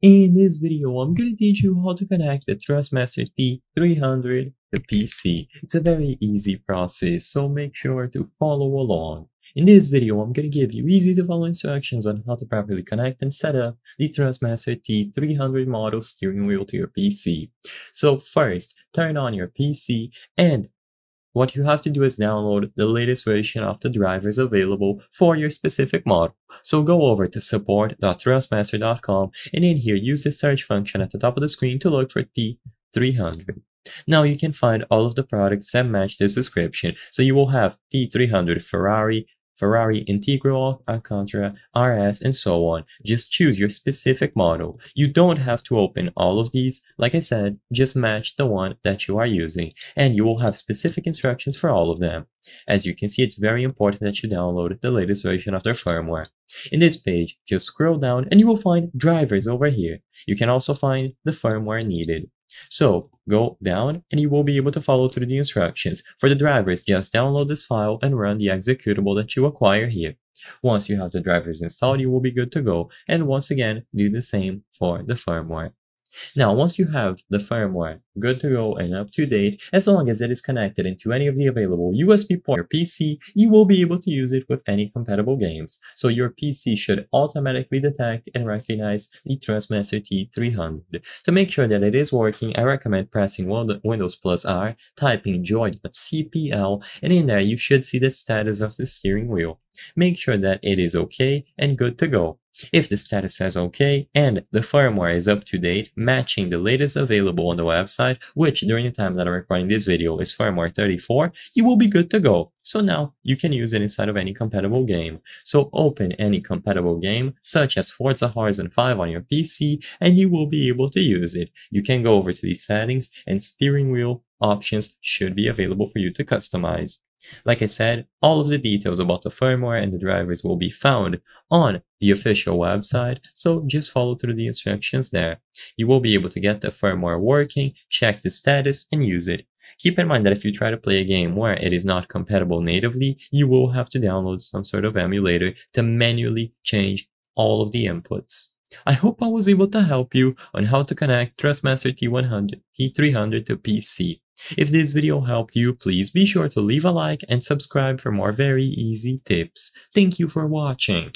In this video, I'm going to teach you how to connect the Thrustmaster T300 to PC. It's a very easy process, so make sure to follow along. In this video, I'm going to give you easy to follow instructions on how to properly connect and set up the Thrustmaster T300 model steering wheel to your PC. So first, turn on your PC and what you have to do is download the latest version of the drivers available for your specific model. So go over to support.thrustmaster.com and in here use the search function at the top of the screen to look for T300. Now you can find all of the products that match this description, so you will have T300 Ferrari, Ferrari Integral, Alcantara, RS, and so on. Just choose your specific model. You don't have to open all of these. Like I said, just match the one that you are using, and you will have specific instructions for all of them. As you can see, it's very important that you download the latest version of their firmware. In this page, just scroll down and you will find drivers over here. You can also find the firmware needed. So go down and you will be able to follow through the instructions. For the drivers, just download this file and run the executable that you acquire here. Once you have the drivers installed, you will be good to go. And once again, do the same for the firmware. Now, once you have the firmware good to go and up to date, as long as it is connected into any of the available USB port your PC, you will be able to use it with any compatible games. So your PC should automatically detect and recognize the Transmaster T300. To make sure that it is working, I recommend pressing Windows plus R, typing joy.cpl, and in there you should see the status of the steering wheel. Make sure that it is okay and good to go. If the status says OK and the firmware is up to date, matching the latest available on the website, which during the time that I'm recording this video is firmware 34, you will be good to go. So now you can use it inside of any compatible game. So open any compatible game, such as Forza Horizon 5 on your PC, and you will be able to use it. You can go over to these settings and steering wheel options should be available for you to customize. Like I said, all of the details about the firmware and the drivers will be found on the official website, so just follow through the instructions there. You will be able to get the firmware working, check the status, and use it. Keep in mind that if you try to play a game where it is not compatible natively, you will have to download some sort of emulator to manually change all of the inputs. I hope I was able to help you on how to connect Trustmaster T100, T300 to PC. If this video helped you, please be sure to leave a like and subscribe for more very easy tips. Thank you for watching.